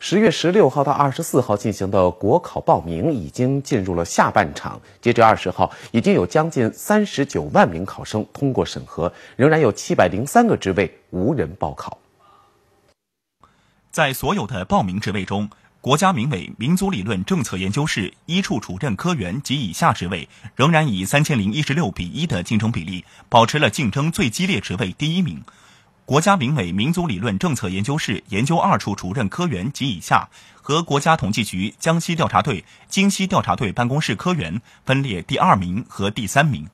十月十六号到二十四号进行的国考报名已经进入了下半场，截至二十号，已经有将近三十九万名考生通过审核，仍然有七百零三个职位无人报考。在所有的报名职位中，国家民委民族理论政策研究室一处主任科员及以下职位仍然以三千零一十六比一的竞争比例，保持了竞争最激烈职位第一名。国家民委民族理论政策研究室研究二处主任科员及以下，和国家统计局江西调查队、京西调查队办公室科员分列第二名和第三名。